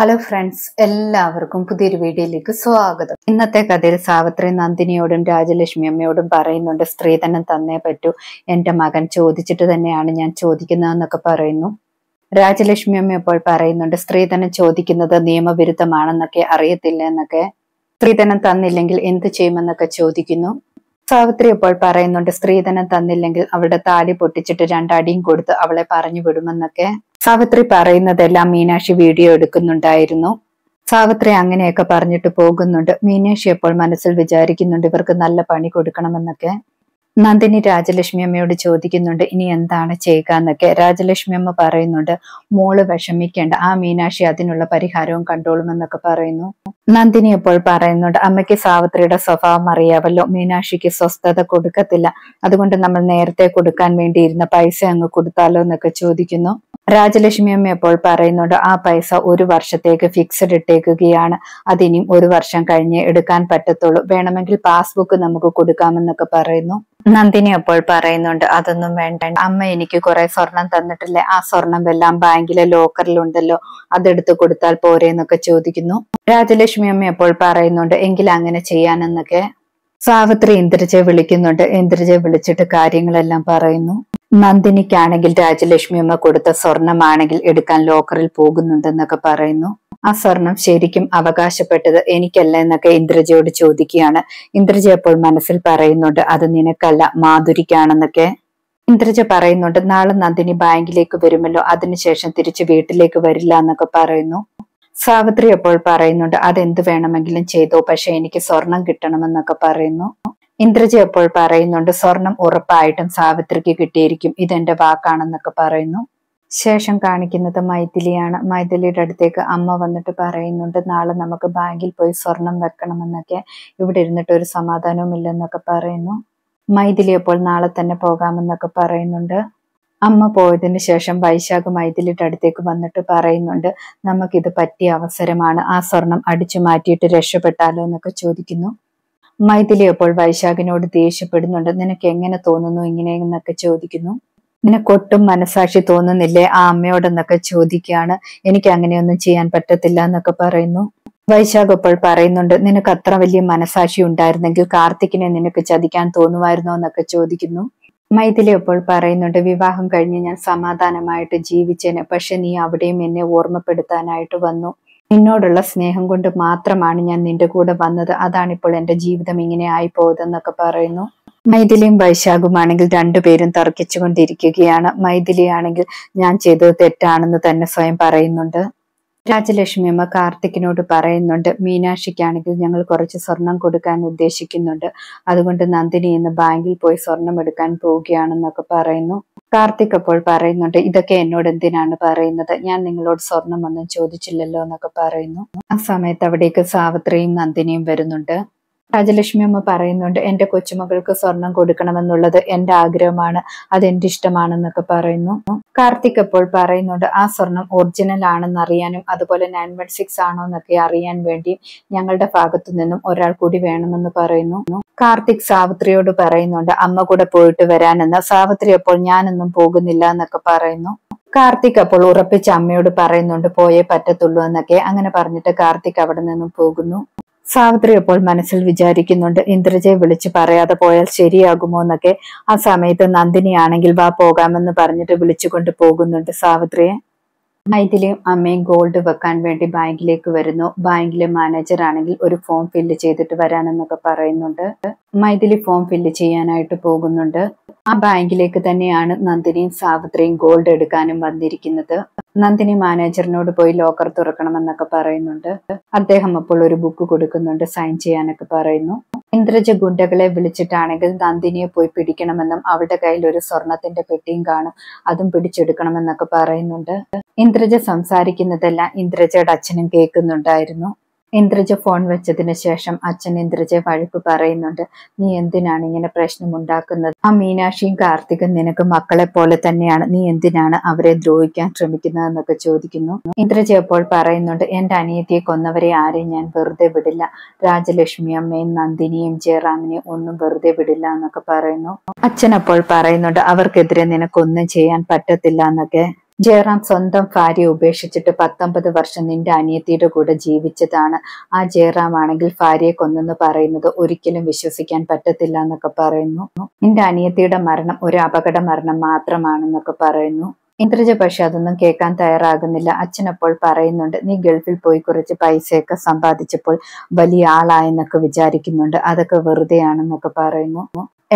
hello friends എല്ലാവർക്കും പുതിയൊരു വീഡിയോയിലേക്ക് സ്വാഗതം ഇന്നത്തെ കഥയിൽ സാവിത്രി നന്ദിനിയോടും രാജലക്ഷ്മി അമ്മയോടും പറയുന്നുണ്ട് സ്ത്രീധനം തന്നേ പറ്റൂ എൻ്റെ മകൻ ചോദിച്ചിട്ട് തന്നെയാണ് ഞാൻ ചോദിക്കുന്നതെന്നൊക്കെ പറയുന്നു രാജലക്ഷ്മി അമ്മ ഇപ്പോൾ പറയുന്നുണ്ട് സ്ത്രീധനം ചോദിക്കുന്നത് നിയമവിരുദ്ധമാണെന്നൊക്കെ അറിയത്തില്ല എന്നൊക്കെ സ്ത്രീധനം തന്നില്ലെങ്കിൽ എന്ത് ചെയ്യുമെന്നൊക്കെ ചോദിക്കുന്നു സാവിത്രി ഇപ്പോൾ പറയുന്നുണ്ട് സ്ത്രീധനം തന്നില്ലെങ്കിൽ അവളുടെ താലി പൊട്ടിച്ചിട്ട് രണ്ടടിയും കൊടുത്ത് അവളെ പറഞ്ഞു വിടുമെന്നൊക്കെ സാവിത്രി പറയുന്നതെല്ലാം മീനാക്ഷി വീഡിയോ എടുക്കുന്നുണ്ടായിരുന്നു സാവിത്രി അങ്ങനെയൊക്കെ പറഞ്ഞിട്ട് പോകുന്നുണ്ട് മീനാക്ഷി എപ്പോൾ മനസ്സിൽ വിചാരിക്കുന്നുണ്ട് ഇവർക്ക് നല്ല പണി കൊടുക്കണമെന്നൊക്കെ നന്ദിനി രാജലക്ഷ്മി അമ്മയോട് ചോദിക്കുന്നുണ്ട് ഇനി എന്താണ് ചെയ്യുക എന്നൊക്കെ രാജലക്ഷ്മി അമ്മ പറയുന്നുണ്ട് മോള് വിഷമിക്കേണ്ട ആ മീനാക്ഷി അതിനുള്ള പരിഹാരവും എന്നൊക്കെ പറയുന്നു നന്ദിനി ഇപ്പോൾ പറയുന്നുണ്ട് അമ്മയ്ക്ക് സാവിത്രിയുടെ സ്വഭാവം അറിയാവല്ലോ മീനാക്ഷിക്ക് സ്വസ്ഥത കൊടുക്കത്തില്ല അതുകൊണ്ട് നമ്മൾ നേരത്തെ കൊടുക്കാൻ വേണ്ടിയിരുന്ന പൈസ അങ്ങ് കൊടുത്താലോ എന്നൊക്കെ ചോദിക്കുന്നു രാജലക്ഷ്മി അമ്മ അപ്പോൾ പറയുന്നുണ്ട് ആ പൈസ ഒരു വർഷത്തേക്ക് ഫിക്സഡ് ഇട്ടേക്കുകയാണ് അതിനും ഒരു വർഷം കഴിഞ്ഞേ എടുക്കാൻ പറ്റത്തുള്ളൂ വേണമെങ്കിൽ പാസ്ബുക്ക് നമുക്ക് കൊടുക്കാമെന്നൊക്കെ പറയുന്നു നന്ദിനി അപ്പോൾ പറയുന്നുണ്ട് അതൊന്നും വേണ്ട അമ്മ എനിക്ക് കുറെ സ്വർണം തന്നിട്ടില്ലേ ആ സ്വർണം എല്ലാം ബാങ്കിലെ ലോക്കറിലുണ്ടല്ലോ അതെടുത്ത് കൊടുത്താൽ പോരെ എന്നൊക്കെ ചോദിക്കുന്നു രാജലക്ഷ്മി അമ്മ അപ്പോൾ പറയുന്നുണ്ട് എങ്കിൽ അങ്ങനെ ചെയ്യാനെന്നൊക്കെ സാവിത്രി ഇന്ദ്രജയെ വിളിക്കുന്നുണ്ട് ഇന്ദ്രജയെ വിളിച്ചിട്ട് കാര്യങ്ങളെല്ലാം പറയുന്നു നന്ദിനിക്കാണെങ്കിൽ രാജലക്ഷ്മി അമ്മ കൊടുത്ത സ്വർണമാണെങ്കിൽ എടുക്കാൻ ലോക്കറിൽ പോകുന്നുണ്ടെന്നൊക്കെ പറയുന്നു ആ സ്വർണം ശരിക്കും അവകാശപ്പെട്ടത് എനിക്കല്ല എന്നൊക്കെ ഇന്ദ്രജയോട് ചോദിക്കുകയാണ് ഇന്ദ്രജ അപ്പോൾ മനസ്സിൽ പറയുന്നുണ്ട് അത് നിനക്കല്ല മാധുരിക്കാണെന്നൊക്കെ ഇന്ദ്രജ പറയുന്നുണ്ട് നാളെ നന്ദിനി ബാങ്കിലേക്ക് വരുമല്ലോ അതിനുശേഷം തിരിച്ച് വീട്ടിലേക്ക് വരില്ല എന്നൊക്കെ പറയുന്നു സാവിത്രി അപ്പോൾ പറയുന്നുണ്ട് അതെന്ത് വേണമെങ്കിലും ചെയ്തോ പക്ഷെ എനിക്ക് സ്വർണം കിട്ടണമെന്നൊക്കെ പറയുന്നു ഇന്ദ്രജി അപ്പോൾ പറയുന്നുണ്ട് സ്വർണം ഉറപ്പായിട്ടും സാവിത്രിക്ക് കിട്ടിയിരിക്കും ഇതെന്റെ വാക്കാണെന്നൊക്കെ പറയുന്നു ശേഷം കാണിക്കുന്നത് മൈഥിലിയാണ് മൈഥിലിയുടെ അടുത്തേക്ക് അമ്മ വന്നിട്ട് പറയുന്നുണ്ട് നാളെ നമുക്ക് ബാങ്കിൽ പോയി സ്വർണം വെക്കണമെന്നൊക്കെ ഇവിടെ ഇരുന്നിട്ട് ഒരു സമാധാനവും ഇല്ലെന്നൊക്കെ പറയുന്നു മൈഥിലി അപ്പോൾ നാളെ തന്നെ പോകാമെന്നൊക്കെ പറയുന്നുണ്ട് അമ്മ പോയതിനു ശേഷം വൈശാഖ് മൈഥിലിയുടെ അടുത്തേക്ക് വന്നിട്ട് പറയുന്നുണ്ട് നമുക്കിത് പറ്റിയ അവസരമാണ് ആ സ്വർണം അടിച്ചു മാറ്റിയിട്ട് രക്ഷപ്പെട്ടാലോ എന്നൊക്കെ ചോദിക്കുന്നു മൈഥിലി അപ്പോൾ വൈശാഖിനോട് ദേഷ്യപ്പെടുന്നുണ്ട് നിനക്ക് എങ്ങനെ തോന്നുന്നു ഇങ്ങനെ എന്നൊക്കെ ചോദിക്കുന്നു നിനക്കൊട്ടും മനസാക്ഷി തോന്നുന്നില്ലേ ആ അമ്മയോടെന്നൊക്കെ ചോദിക്കുകയാണ് എനിക്ക് അങ്ങനെയൊന്നും ചെയ്യാൻ പറ്റത്തില്ല എന്നൊക്കെ പറയുന്നു വൈശാഖ് ഇപ്പോൾ പറയുന്നുണ്ട് നിനക്ക് അത്ര വലിയ മനസാക്ഷി ഉണ്ടായിരുന്നെങ്കിൽ കാർത്തിക്കിനെ നിനക്ക് ചതിക്കാൻ തോന്നുമായിരുന്നോ എന്നൊക്കെ ചോദിക്കുന്നു മൈഥിലി അപ്പോൾ പറയുന്നുണ്ട് വിവാഹം കഴിഞ്ഞ് ഞാൻ സമാധാനമായിട്ട് ജീവിച്ചേനെ പക്ഷെ നീ അവിടെയും എന്നെ ഓർമ്മപ്പെടുത്താനായിട്ട് വന്നു നിന്നോടുള്ള സ്നേഹം കൊണ്ട് മാത്രമാണ് ഞാൻ നിന്റെ കൂടെ വന്നത് അതാണിപ്പോൾ എൻ്റെ ജീവിതം ഇങ്ങനെ ആയി പോയതെന്നൊക്കെ പറയുന്നു മൈഥിലിയും വൈശാഖുമാണെങ്കിൽ രണ്ടുപേരും തർക്കിച്ചുകൊണ്ടിരിക്കുകയാണ് മൈഥിലിയാണെങ്കിൽ ഞാൻ ചെയ്തത് തെറ്റാണെന്ന് തന്നെ സ്വയം പറയുന്നുണ്ട് രാജലക്ഷ്മി അമ്മ കാർത്തിക്കിനോട് പറയുന്നുണ്ട് മീനാക്ഷിക്കാണെങ്കിൽ ഞങ്ങൾ കുറച്ച് സ്വർണം കൊടുക്കാൻ ഉദ്ദേശിക്കുന്നുണ്ട് അതുകൊണ്ട് നന്ദിനി ഇന്ന് ബാങ്കിൽ പോയി സ്വർണം എടുക്കാൻ പോവുകയാണെന്നൊക്കെ പറയുന്നു കാർത്തിക് അപ്പോൾ പറയുന്നുണ്ട് ഇതൊക്കെ എന്നോട് എന്തിനാണ് പറയുന്നത് ഞാൻ നിങ്ങളോട് സ്വർണം ഒന്നും ചോദിച്ചില്ലല്ലോ എന്നൊക്കെ പറയുന്നു ആ സമയത്ത് അവിടേക്ക് സാവിത്രിയും നന്ദിനിയും വരുന്നുണ്ട് രാജലക്ഷ്മി അമ്മ പറയുന്നുണ്ട് എൻ്റെ കൊച്ചുമകൾക്ക് സ്വർണം കൊടുക്കണമെന്നുള്ളത് എൻ്റെ ആഗ്രഹമാണ് അതെന്റെ ഇഷ്ടമാണെന്നൊക്കെ പറയുന്നു കാർത്തിക് അപ്പോൾ പറയുന്നുണ്ട് ആ സ്വർണം ഒറിജിനൽ ആണെന്ന് അറിയാനും അതുപോലെ നയൻ വൺ സിക്സ് ആണോ എന്നൊക്കെ അറിയാൻ വേണ്ടി ഞങ്ങളുടെ ഭാഗത്തു നിന്നും ഒരാൾ കൂടി വേണമെന്ന് പറയുന്നു കാർത്തിക് സാവിത്രിയോട് പറയുന്നുണ്ട് അമ്മ കൂടെ പോയിട്ട് വരാനെന്ന് സാവിത്രി അപ്പോൾ ഞാനൊന്നും പോകുന്നില്ല എന്നൊക്കെ പറയുന്നു കാർത്തിക് അപ്പോൾ ഉറപ്പിച്ച് അമ്മയോട് പറയുന്നുണ്ട് പോയേ പറ്റത്തുള്ളൂ എന്നൊക്കെ അങ്ങനെ പറഞ്ഞിട്ട് കാർത്തിക് അവിടെ നിന്നും പോകുന്നു സാവിത്രി അപ്പോൾ മനസ്സിൽ വിചാരിക്കുന്നുണ്ട് ഇന്ദ്രജയ് വിളിച്ച് പറയാതെ പോയാൽ ശരിയാകുമോ എന്നൊക്കെ ആ സമയത്ത് നന്ദിനി ആണെങ്കിൽ വാ പോകാമെന്ന് പറഞ്ഞിട്ട് വിളിച്ചുകൊണ്ട് പോകുന്നുണ്ട് സാവിത്രിയെ മൈഥിലിയും അമ്മയും ഗോൾഡ് വെക്കാൻ വേണ്ടി ബാങ്കിലേക്ക് വരുന്നു ബാങ്കിലെ മാനേജർ ആണെങ്കിൽ ഒരു ഫോം ഫില്ല് ചെയ്തിട്ട് വരാനെന്നൊക്കെ പറയുന്നുണ്ട് മൈഥിലി ഫോം ഫില്ല് ചെയ്യാനായിട്ട് പോകുന്നുണ്ട് ആ ബാങ്കിലേക്ക് തന്നെയാണ് നന്ദിനിയും സാവിത്രിയും ഗോൾഡ് എടുക്കാനും വന്നിരിക്കുന്നത് നന്ദിനി മാനേജറിനോട് പോയി ലോക്കർ തുറക്കണമെന്നൊക്കെ പറയുന്നുണ്ട് അദ്ദേഹം അപ്പോൾ ഒരു ബുക്ക് കൊടുക്കുന്നുണ്ട് സൈൻ ചെയ്യാനൊക്കെ പറയുന്നു ഇന്ദ്രജ ഗുണ്ടകളെ വിളിച്ചിട്ടാണെങ്കിൽ നന്ദിനിയെ പോയി പിടിക്കണമെന്നും അവളുടെ കയ്യിൽ ഒരു സ്വർണത്തിന്റെ പെട്ടിയും കാണും അതും പിടിച്ചെടുക്കണമെന്നൊക്കെ പറയുന്നുണ്ട് ഇന്ദ്രജ സംസാരിക്കുന്നതെല്ലാം ഇന്ദ്രജയുടെ അച്ഛനും കേൾക്കുന്നുണ്ടായിരുന്നു ഇന്ദ്രജ ഫോൺ വെച്ചതിന് ശേഷം അച്ഛൻ ഇന്ദ്രജ വഴക്ക് പറയുന്നുണ്ട് നീ എന്തിനാണ് ഇങ്ങനെ പ്രശ്നം ഉണ്ടാക്കുന്നത് ആ മീനാക്ഷിയും കാർത്തികും നിനക്ക് മക്കളെ പോലെ തന്നെയാണ് നീ എന്തിനാണ് അവരെ ദ്രോഹിക്കാൻ ശ്രമിക്കുന്നത് എന്നൊക്കെ ചോദിക്കുന്നു ഇന്ദ്രജ അപ്പോൾ പറയുന്നുണ്ട് എന്റെ അനിയത്തിയെ കൊന്നവരെ ആരെയും ഞാൻ വെറുതെ വിടില്ല രാജലക്ഷ്മി അമ്മയും നന്ദിനിയും ജയറാമിനെയും ഒന്നും വെറുതെ വിടില്ല എന്നൊക്കെ പറയുന്നു അച്ഛൻ അപ്പോൾ പറയുന്നുണ്ട് അവർക്കെതിരെ നിനക്കൊന്നും ചെയ്യാൻ പറ്റത്തില്ല എന്നൊക്കെ ജയറാം സ്വന്തം ഭാര്യ ഉപേക്ഷിച്ചിട്ട് പത്തൊമ്പത് വർഷം നിന്റെ അനിയത്തിയുടെ കൂടെ ജീവിച്ചതാണ് ആ ജയറാം ആണെങ്കിൽ ഭാര്യയെ കൊന്നെന്ന് പറയുന്നത് ഒരിക്കലും വിശ്വസിക്കാൻ പറ്റത്തില്ല എന്നൊക്കെ പറയുന്നു നിന്റെ അനിയത്തിയുടെ മരണം ഒരു അപകട മരണം മാത്രമാണെന്നൊക്കെ പറയുന്നു ഇന്ദ്രജ പക്ഷെ അതൊന്നും കേൾക്കാൻ തയ്യാറാകുന്നില്ല അച്ഛനപ്പോൾ പറയുന്നുണ്ട് നീ ഗൾഫിൽ പോയി കുറച്ച് പൈസയൊക്കെ സമ്പാദിച്ചപ്പോൾ വലിയ ആളായെന്നൊക്കെ വിചാരിക്കുന്നുണ്ട് അതൊക്കെ വെറുതെയാണെന്നൊക്കെ പറയുന്നു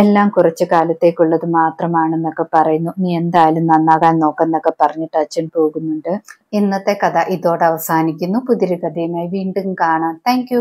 എല്ലാം കുറച്ചു കാലത്തേക്കുള്ളത് മാത്രമാണെന്നൊക്കെ പറയുന്നു നീ എന്തായാലും നന്നാകാൻ നോക്കെന്നൊക്കെ പറഞ്ഞിട്ട് അച്ഛൻ പോകുന്നുണ്ട് ഇന്നത്തെ കഥ ഇതോടെ അവസാനിക്കുന്നു പുതിയൊരു കഥയുമായി വീണ്ടും കാണാം താങ്ക്